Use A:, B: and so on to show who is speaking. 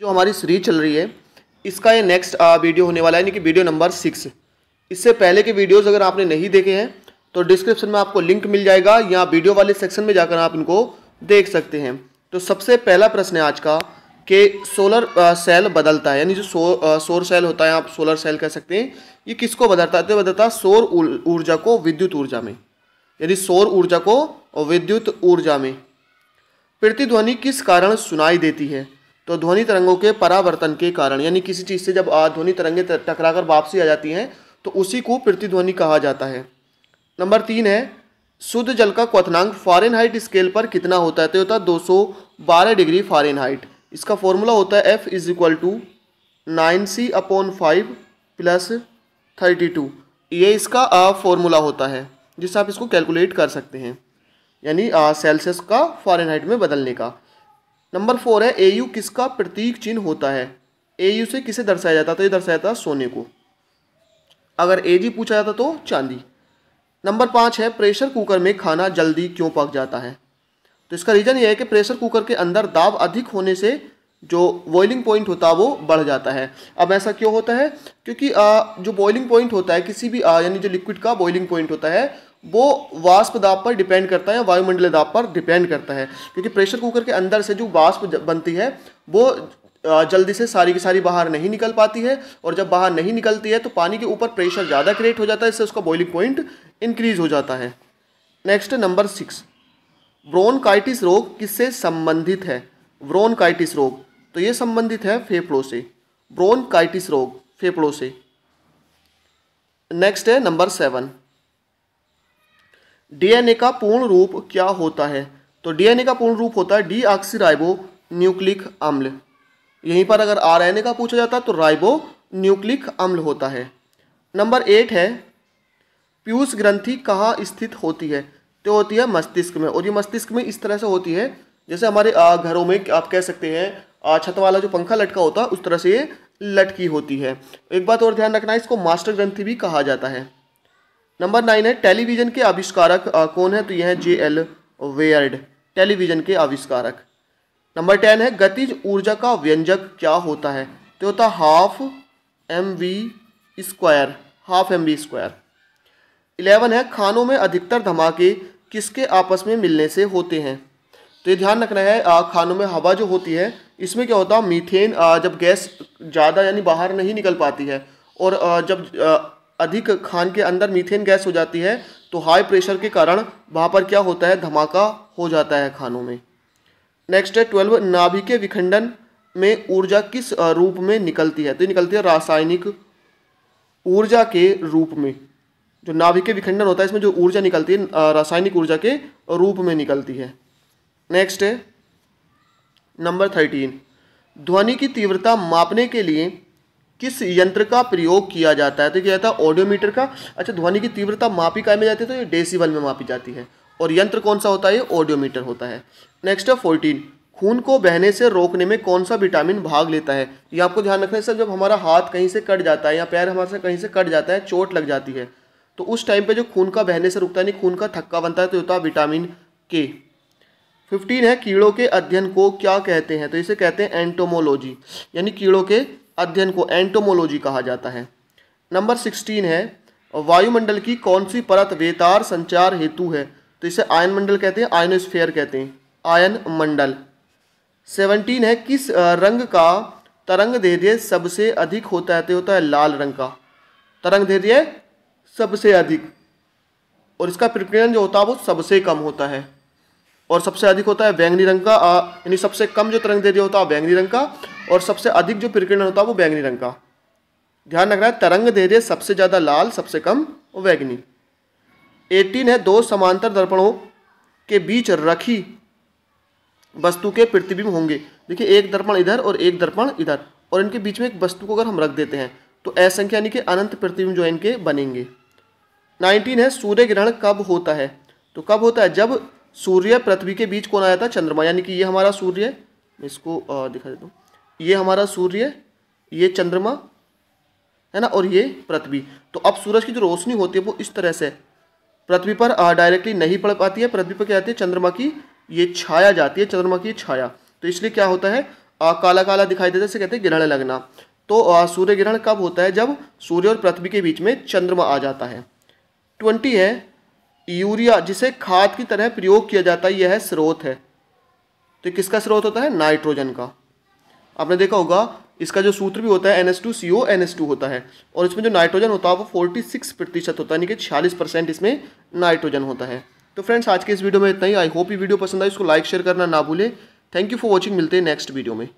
A: जो हमारी सीरीज चल रही है इसका ये नेक्स्ट वीडियो होने वाला है यानी कि वीडियो नंबर सिक्स इससे पहले के वीडियोस अगर आपने नहीं देखे हैं तो डिस्क्रिप्शन में आपको लिंक मिल जाएगा या वीडियो वाले सेक्शन में जाकर आप इनको देख सकते हैं तो सबसे पहला प्रश्न है आज का कि सोलर सेल बदलता है यानी जो सो, सोर सेल होता है आप सोलर सेल कह सकते हैं ये किसको बदलता है तो बदलता है सौर ऊर्जा को विद्युत ऊर्जा में यानी सौर ऊर्जा को विद्युत ऊर्जा में प्रतिध्वनि किस कारण सुनाई देती है तो ध्वनि तरंगों के परावर्तन के कारण यानी किसी चीज़ से जब ध्वनि टकरा टकराकर वापसी आ जाती हैं तो उसी को प्रतिध्वनि कहा जाता है नंबर तीन है शुद्ध जल का क्वथनांक फारेनहाइट स्केल पर कितना होता है तो होता है दो सौ बारह डिग्री फारेनहाइट इसका फॉर्मूला होता है F is equal to nine C upon five plus thirty two ये इसका फॉर्मूला होता है जिससे आप इसको कैलकुलेट कर सकते हैं यानी सेल्सियस का फारेनहाइट में बदलने का नंबर फोर है एयू किसका प्रतीक चिन्ह होता है एयू से किसे दर्शाया जाता तो ये दर्शाया जाता सोने को अगर ए जी पूछा जाता तो चांदी नंबर पाँच है प्रेशर कुकर में खाना जल्दी क्यों पक जाता है तो इसका रीज़न ये है कि प्रेशर कुकर के अंदर दाब अधिक होने से जो बॉइलिंग पॉइंट होता है वो बढ़ जाता है अब ऐसा क्यों होता है क्योंकि आ, जो बॉइलिंग पॉइंट होता है किसी भी यानी जो लिक्विड का बॉइलिंग पॉइंट होता है वो वाष्प दाब पर डिपेंड करता है वायुमंडलीय दाब पर डिपेंड करता है क्योंकि प्रेशर कुकर के अंदर से जो वाष्प बनती है वो जल्दी से सारी की सारी बाहर नहीं निकल पाती है और जब बाहर नहीं निकलती है तो पानी के ऊपर प्रेशर ज़्यादा क्रिएट हो जाता है इससे उसका बॉइलिंग पॉइंट इंक्रीज हो जाता है नेक्स्ट नंबर सिक्स ब्रोनकाइटिस रोग किससे संबंधित है ब्रोनकाइटिस रोग तो ये संबंधित है फेफड़ों से ब्रोनकाइटिस रोग फेफड़ों से नेक्स्ट है नंबर सेवन डीएनए का पूर्ण रूप क्या होता है तो डीएनए का पूर्ण रूप होता है डी ऑक्सीराइबो न्यूक्लिक अम्ल यहीं पर अगर आरएनए का पूछा जाता है तो राइबो न्यूक्लिक अम्ल होता है नंबर एट है पीयूष ग्रंथि कहाँ स्थित होती है तो होती है मस्तिष्क में और ये मस्तिष्क में इस तरह से होती है जैसे हमारे घरों में आप कह सकते हैं छत वाला जो पंखा लटका होता है उस तरह से ये लटकी होती है एक बात और ध्यान रखना है इसको मास्टर ग्रंथि भी कहा जाता है नंबर नाइन है टेलीविज़न के आविष्कारक कौन है तो यह है जे एल वेयर्ड टेलीविज़न के आविष्कारक नंबर टेन है गतिज ऊर्जा का व्यंजक क्या होता है तो होता half M V square half M V square eleven है खानों में अधिकतर धमाके किसके आपस में मिलने से होते हैं तो ये ध्यान रखना है आ, खानों में हवा जो होती है इसमें क्या होता है मीथेन जब गैस ज़्यादा यानी बाहर नहीं निकल पाती है और जब अधिक खान के अंदर मीथेन गैस हो जाती है तो हाई प्रेशर के कारण वहाँ पर क्या होता है धमाका हो जाता है खानों में नेक्स्ट है ट्वेल्व के विखंडन में ऊर्जा किस रूप में निकलती है तो ये निकलती है रासायनिक ऊर्जा के रूप में जो के विखंडन होता है इसमें जो ऊर्जा निकलती है रासायनिक ऊर्जा के रूप में निकलती है नेक्स्ट है नंबर थर्टीन ध्वनि की तीव्रता मापने के लिए किस यंत्र का प्रयोग किया जाता है तो क्या था ऑडियोमीटर का अच्छा ध्वनि की तीव्रता मापी काय में जाती है तो ये डेसीबल में मापी जाती है और यंत्र कौन सा होता है ये ऑडियोमीटर होता है नेक्स्ट है फोर्टीन खून को बहने से रोकने में कौन सा विटामिन भाग लेता है ये आपको ध्यान रखना है सर जब हमारा हाथ कहीं से कट जाता है या पैर हमारे से कहीं से कट जाता है चोट लग जाती है तो उस टाइम पे जो खून का बहने से रुकता है नहीं खून का थक्का बनता है तो होता है विटामिन के फिफ्टीन है कीड़ों के अध्ययन को क्या कहते हैं तो इसे कहते हैं एंटोमोलॉजी यानी कीड़ों के अध्ययन को एंटोमोलॉजी कहा जाता है नंबर सिक्सटीन है वायुमंडल की कौन सी परत वेतार संचार हेतु है तो इसे आयन मंडल कहते हैं आयनोस्फेयर कहते हैं आयन मंडल सेवनटीन है किस रंग का तरंग धैर्य सबसे अधिक होता है तो होता है लाल रंग का तरंग धैर्य सबसे अधिक और इसका प्रक्रियन जो होता है वो सबसे कम होता है और सबसे अधिक होता है बैंगनी रंग का यानी सबसे कम जो तरंग दैर्घ्य होता है बैंगनी रंग का और सबसे अधिक जो प्रकीर्णन होता है वो बैंगनी रंग का ध्यान रखना है तरंग दैर्घ्य सबसे ज़्यादा लाल सबसे कम बैंगनी एटीन है दो समांतर दर्पणों के बीच रखी वस्तु के प्रतिबिंब होंगे देखिए एक दर्पण इधर और एक दर्पण इधर और इनके बीच में एक वस्तु को अगर हम रख देते हैं तो असंख्या यानी कि अनंत प्रतिबिंब जो है इनके बनेंगे नाइनटीन है सूर्य ग्रहण कब होता है तो कब होता है जब सूर्य पृथ्वी के बीच कौन आया था चंद्रमा यानी कि ये हमारा सूर्य इसको दिखा देता हूँ ये हमारा सूर्य ये चंद्रमा है ना और ये पृथ्वी तो अब सूरज की जो रोशनी होती है वो इस तरह से पृथ्वी पर डायरेक्टली नहीं पड़ पाती है पृथ्वी पर क्या आती है चंद्रमा की ये छाया जाती है चंद्रमा की छाया तो इसलिए क्या होता है आ, काला काला दिखाई देता है इसे कहते हैं ग्रहण लगना तो आ, सूर्य ग्रहण कब होता है जब सूर्य और पृथ्वी के बीच में चंद्रमा आ जाता है ट्वेंटी है यूरिया जिसे खाद की तरह प्रयोग किया जाता है यह स्रोत है तो किसका स्रोत होता है नाइट्रोजन का आपने देखा होगा इसका जो सूत्र भी होता है N S two C O N S two होता है और इसमें जो नाइट्रोजन होता है वो फोर्टी सिक्स प्रतिशत होता है यानी कि छियालीस परसेंट इसमें नाइट्रोजन होता है तो फ्रेंड्स आज के इस वीडियो में इतना ही आई होप ये वीडियो पसंद आए इसको लाइक शेयर करना ना भूले थैंक यू फॉर वॉचिंग मिलते हैं नेक्स्ट वीडियो में